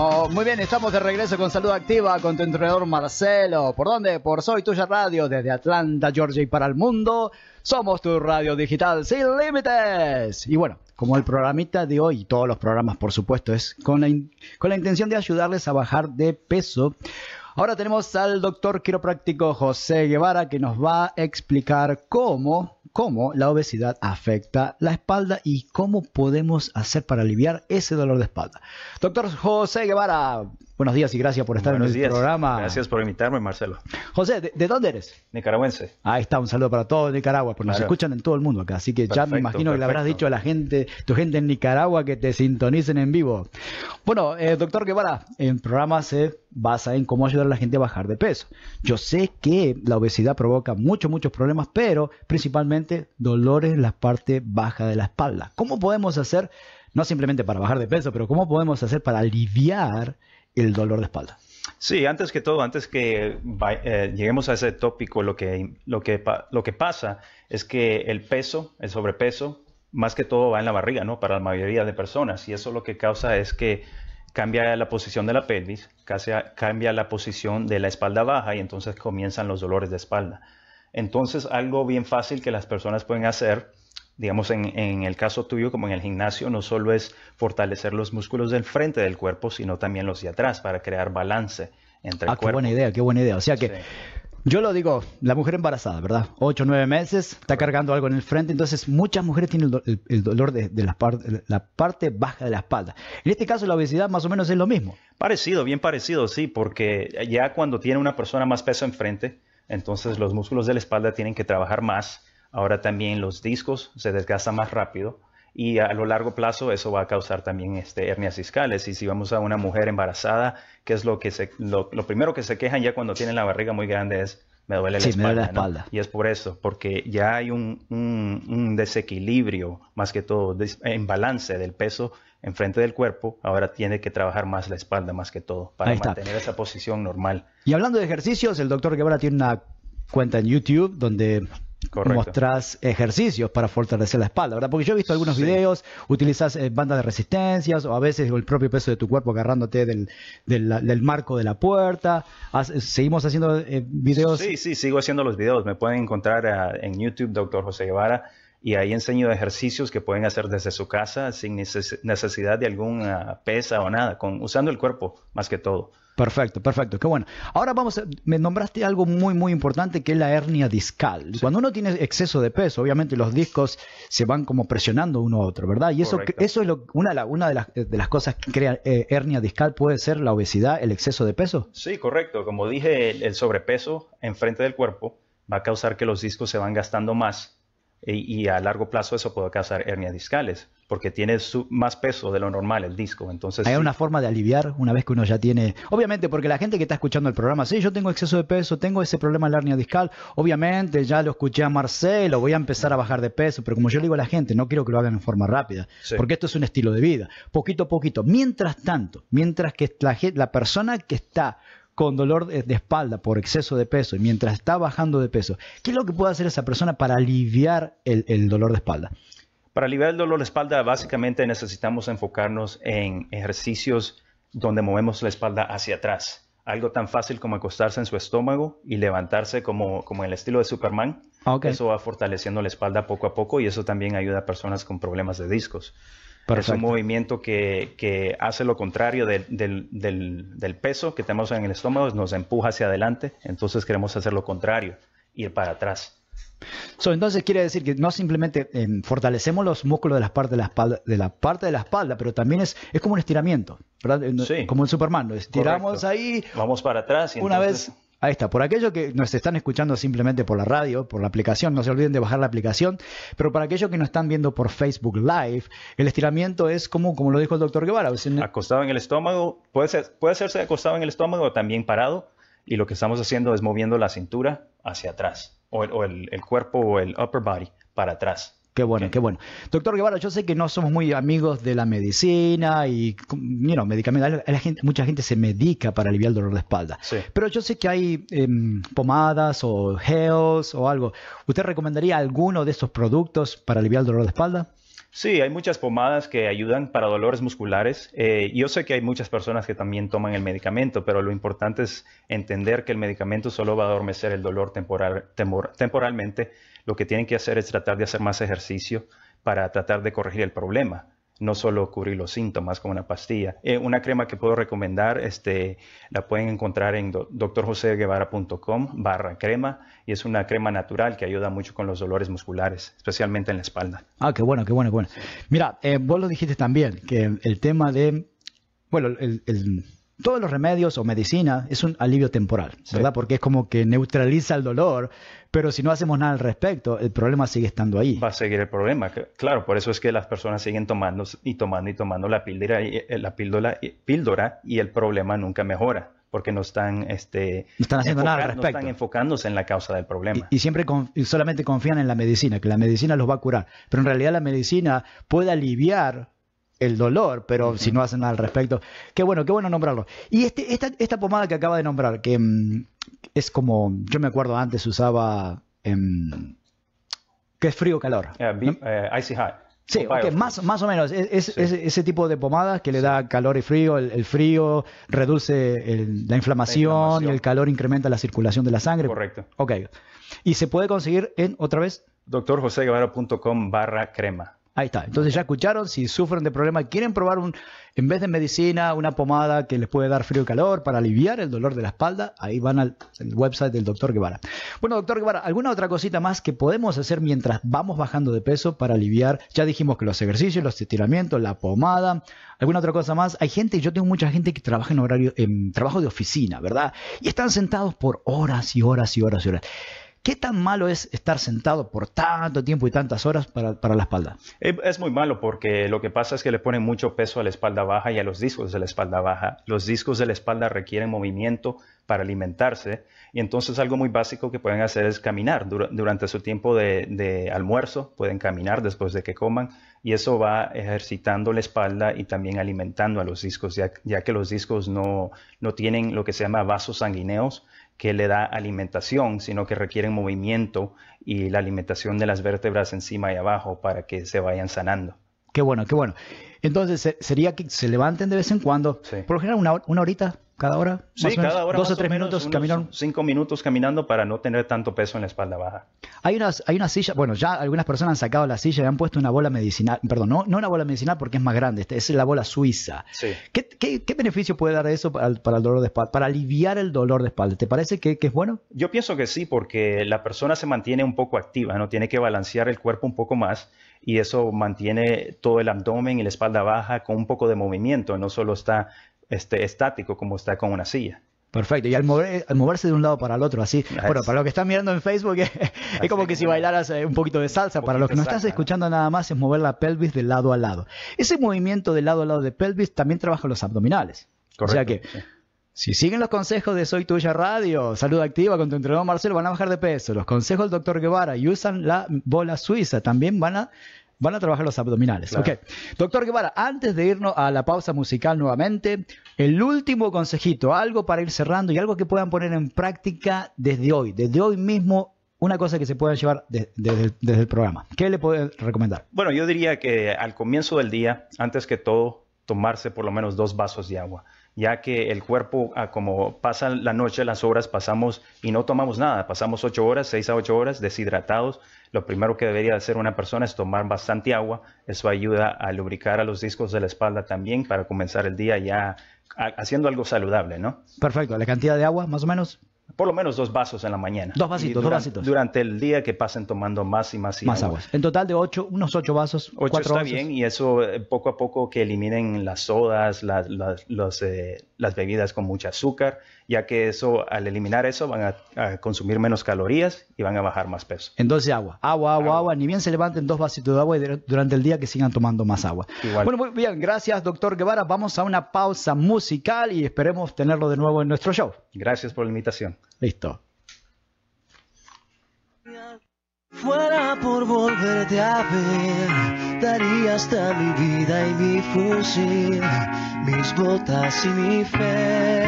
Oh, muy bien, estamos de regreso con Salud Activa con tu entrenador Marcelo. ¿Por dónde? Por Soy Tuya Radio, desde Atlanta, Georgia y para el mundo. Somos tu radio digital sin límites. Y bueno, como el programita de hoy, todos los programas por supuesto, es con la, con la intención de ayudarles a bajar de peso. Ahora tenemos al doctor quiropráctico José Guevara que nos va a explicar cómo cómo la obesidad afecta la espalda y cómo podemos hacer para aliviar ese dolor de espalda. Doctor José Guevara, Buenos días y gracias por estar en nuestro programa. Gracias por invitarme, Marcelo. José, ¿de, dónde eres? Nicaragüense. Ahí está, un saludo para todos Nicaragua, porque nos escuchan en todo el mundo acá. Así que ya me imagino que le habrás dicho a la gente, tu gente en Nicaragua, que te sintonicen en vivo. Bueno, eh, doctor Guevara, el programa se basa en cómo ayudar a la gente a bajar de peso. Yo sé que la obesidad provoca muchos, muchos problemas, pero principalmente dolores en la parte baja de la espalda. ¿Cómo podemos hacer, no simplemente para bajar de peso, pero cómo podemos hacer para aliviar el dolor de espalda. Sí, antes que todo, antes que eh, lleguemos a ese tópico, lo que, lo, que, lo que pasa es que el peso, el sobrepeso, más que todo va en la barriga, ¿no? Para la mayoría de personas. Y eso lo que causa es que cambia la posición de la pelvis, cambia la posición de la espalda baja y entonces comienzan los dolores de espalda. Entonces, algo bien fácil que las personas pueden hacer digamos, en, en, el caso tuyo, como en el gimnasio, no solo es fortalecer los músculos del frente del cuerpo, sino también los de atrás para crear balance entre el ah, cuerpo. Qué buena idea, qué buena idea. O sea que yo lo digo, la mujer embarazada, ¿verdad? Ocho, nueve meses, está cargando algo en el frente, entonces muchas mujeres tienen el, dolor de, la, la parte baja de la espalda. En este caso, la obesidad más o menos es lo mismo. Parecido, bien parecido, sí, porque ya cuando tiene una persona más peso enfrente, entonces los músculos de la espalda tienen que trabajar más Ahora también los discos se desgastan más rápido y a lo largo plazo eso va a causar también este, hernias discales. Y si vamos a una mujer embarazada, qué es lo, que se, lo, primero que se quejan ya cuando tienen la barriga muy grande es me duele la espalda. Y es por eso, porque ya hay un, desequilibrio, más que todo, en balance del peso enfrente del cuerpo, ahora tiene que trabajar más la espalda, más que todo, para mantener esa posición normal. Y hablando de ejercicios, el doctor Guevara tiene una cuenta en YouTube donde mostrás ejercicios para fortalecer la espalda, ¿verdad? Porque yo he visto algunos videos, utilizas eh, bandas de resistencias o a veces el propio peso de tu cuerpo agarrándote del, marco de la puerta. Eh, seguimos haciendo eh, videos. Sí, sí, sigo haciendo los videos. Me pueden encontrar ah, en YouTube, doctor José Guevara, y ahí enseño ejercicios que pueden hacer desde su casa sin necesidad de alguna ah, pesa o nada, con, usando el cuerpo más que todo. Perfecto, perfecto, qué bueno. Ahora vamos, me nombraste algo muy, muy importante que es la hernia discal. Cuando uno tiene exceso de peso, obviamente los discos se van como presionando uno a otro, ¿verdad? Y eso, eso es lo, una, una de, las, cosas que crea eh, hernia discal, puede ser la obesidad, el exceso de peso. Sí, correcto. Como dije, el, sobrepeso sobrepeso enfrente del cuerpo va a causar que los discos se van gastando más y, eh, y a largo plazo eso puede causar hernias discales porque tiene más peso de lo normal el disco. Entonces, ¿Hay una forma de aliviar una vez que uno ya tiene? Obviamente, porque la gente que está escuchando el programa, sí, yo tengo exceso de peso, tengo ese problema de la hernia discal, obviamente ya lo escuché a Marcelo, voy a empezar a bajar de peso, pero como yo le digo a la gente, no quiero que lo hagan en forma rápida, porque esto es un estilo de vida, poquito a poquito. Mientras tanto, mientras que la, persona que está con dolor de espalda por exceso de peso y mientras está bajando de peso, ¿qué es lo que puede hacer esa persona para aliviar el dolor de espalda? Para aliviar el dolor de espalda, básicamente necesitamos enfocarnos en ejercicios donde movemos la espalda hacia atrás. Algo tan fácil como acostarse en su estómago y levantarse como, en el estilo de Superman. Ah, eso va fortaleciendo la espalda poco a poco y eso también ayuda a personas con problemas de discos. Es un movimiento que, hace lo contrario del, del, peso que tenemos en el estómago, nos empuja hacia adelante, entonces queremos hacer lo contrario, ir para atrás. So, entonces quiere decir que no simplemente em, fortalecemos los músculos de la parte de la espalda, de la parte de la espalda, pero también es, es como un estiramiento, ¿verdad? como el Superman, estiramos ahí. Vamos para atrás una vez Ahí está, por aquellos que nos están escuchando simplemente por la radio, por la aplicación, no se olviden de bajar la aplicación, pero para aquellos que nos están viendo por Facebook Live, el estiramiento es como, como lo dijo el doctor Guevara. Acostado en el estómago, puede, ser, puede hacerse acostado en el estómago o también parado, y lo que estamos haciendo es moviendo la cintura hacia atrás o, el, el, cuerpo o el upper body para atrás. Qué bueno, qué bueno. Doctor Guevara, yo sé que no somos muy amigos de la medicina y you medicamentos. mucha gente se medica para aliviar el dolor de espalda. Pero yo sé que hay em, pomadas o gels o algo. ¿Usted recomendaría alguno de estos productos para aliviar el dolor de espalda? Sí, hay muchas pomadas que ayudan para dolores musculares. Eh, yo sé que hay muchas personas que también toman el medicamento, pero lo importante es entender que el medicamento solo va a adormecer el dolor temporal, temporalmente. Lo que tienen que hacer es tratar de hacer más ejercicio para tratar de corregir el problema no solo cubrir los síntomas con una pastilla. Eh, una crema que puedo recomendar, este, la pueden encontrar en drjoseguevara.com barra crema y es una crema natural que ayuda mucho con los dolores musculares, especialmente en la espalda. Ah, qué bueno, qué bueno, qué bueno. Mira, eh, vos lo dijiste también, que el tema de, bueno, el todos los remedios o medicina es un alivio temporal, ¿verdad? Porque es como que neutraliza el dolor, pero si no hacemos nada al respecto, el problema sigue estando ahí. Va a seguir el problema, claro, por eso es que las personas siguen tomando y tomando y tomando la píldora y, eh, la píldora, eh, píldora y el problema nunca mejora porque no están, este, están haciendo nada al respecto. No están enfocándose en la causa del problema. Y, siempre solamente confían en la medicina, que la medicina los va a curar. Pero en realidad la medicina puede aliviar el dolor, pero si no hacen nada al respecto. Qué bueno, qué bueno nombrarlo. Y este, esta, pomada que acaba de nombrar, que mm, es como, yo me acuerdo antes usaba, ¿qué em, que es frío-calor. Eh, eh, icy hot. Sí, más, más o menos. Es, ese tipo de pomadas que le da calor y frío. El, frío reduce la, inflamación, y el calor incrementa la circulación de la sangre. Correcto. Ok. Y se puede conseguir en, otra vez, doctorjoseguevara.com barra crema. Ahí está. Entonces ya escucharon, si sufren de problemas, quieren probar un, en vez de medicina, una pomada que les puede dar frío y calor para aliviar el dolor de la espalda, ahí van al website del doctor Guevara. Bueno, doctor Guevara, ¿alguna otra cosita más que podemos hacer mientras vamos bajando de peso para aliviar? Ya dijimos que los ejercicios, los estiramientos, la pomada, alguna otra cosa más. Hay gente, yo tengo mucha gente que trabaja en horario, en trabajo de oficina, ¿verdad? Y están sentados por horas y horas y horas y horas. ¿Qué tan malo es estar sentado por tanto tiempo y tantas horas para, la espalda? Eh, es muy malo porque lo que pasa es que le ponen mucho peso a la espalda baja y a los discos de la espalda baja. Los discos de la espalda requieren movimiento para alimentarse y entonces algo muy básico que pueden hacer es caminar. durante su tiempo de, almuerzo pueden caminar después de que coman y eso va ejercitando la espalda y también alimentando a los discos, ya, ya que los discos no, no tienen lo que se llama vasos sanguíneos que le da alimentación, sino que requieren movimiento y la alimentación de las vértebras encima y abajo para que se vayan sanando. Qué bueno, qué bueno. Entonces, sería que se levanten de vez en cuando, por lo general una, horita cada hora, dos o tres minutos caminando. Cinco minutos caminando para no tener tanto peso en la espalda baja. Hay unas, hay una silla, bueno, ya algunas personas han sacado la silla y han puesto una bola medicinal, perdón, no, no una bola medicinal porque es más grande, este, es la bola suiza. ¿Qué, qué, beneficio puede dar eso para el, dolor de espalda, para aliviar el dolor de espalda? ¿Te parece que, que, es bueno? Yo pienso que sí, porque la persona se mantiene un poco activa, no tiene que balancear el cuerpo un poco más y eso mantiene todo el abdomen y la espalda baja con un poco de movimiento, no solo está este, estático como está con una silla. Perfecto, y al, mover, al, moverse de un lado para el otro, así. Bueno, para los que están mirando en Facebook, es, como que si bailaras eh, un poquito de salsa. para los que no estás escuchando nada más, es mover la pelvis de lado a lado. Ese movimiento de lado a lado de pelvis también trabaja los abdominales. O sea que. Si siguen los consejos de Soy Tuya Radio, Salud Activa con tu entrenador Marcelo, van a bajar de peso. Los consejos del doctor Guevara y usan la bola suiza, también van a Van a trabajar los abdominales. Ok. Doctor Guevara, antes de irnos a la pausa musical nuevamente, el último consejito, algo para ir cerrando y algo que puedan poner en práctica desde hoy, desde hoy mismo una cosa que se pueda llevar desde el programa. ¿Qué le puede recomendar? Bueno, yo diría que al comienzo del día, antes que todo, tomarse por lo menos dos vasos de agua, ya que el cuerpo, ah, como pasa la noche, las horas pasamos y no tomamos nada, pasamos ocho horas, seis a ocho horas deshidratados. Lo primero que debería hacer una persona es tomar bastante agua, eso ayuda a lubricar a los discos de la espalda también para comenzar el día ya ah, haciendo algo saludable, ¿no? Perfecto, la cantidad de agua, más o menos por lo menos dos vasos en la mañana. Dos vasitos, durante, dos vasitos. Durante el día que pasen tomando más y más y más agua. En total de ocho, unos ocho vasos. Ocho está bien y eso eh, poco a poco que eliminen las sodas, las, las los, eh, las bebidas con mucho azúcar, ya que eso, al eliminar eso, van a, consumir menos calorías y van a bajar más peso. Entonces agua, agua, agua, agua, ni bien se levanten dos vasitos de agua durante el día que sigan tomando más agua. Bueno, muy bien, gracias doctor Guevara, vamos a una pausa musical y esperemos tenerlo de nuevo en nuestro show. Gracias por la invitación. Listo. Fuera por volverte a ver daría hasta mi vida y mi fusil, mis botas y mi fe.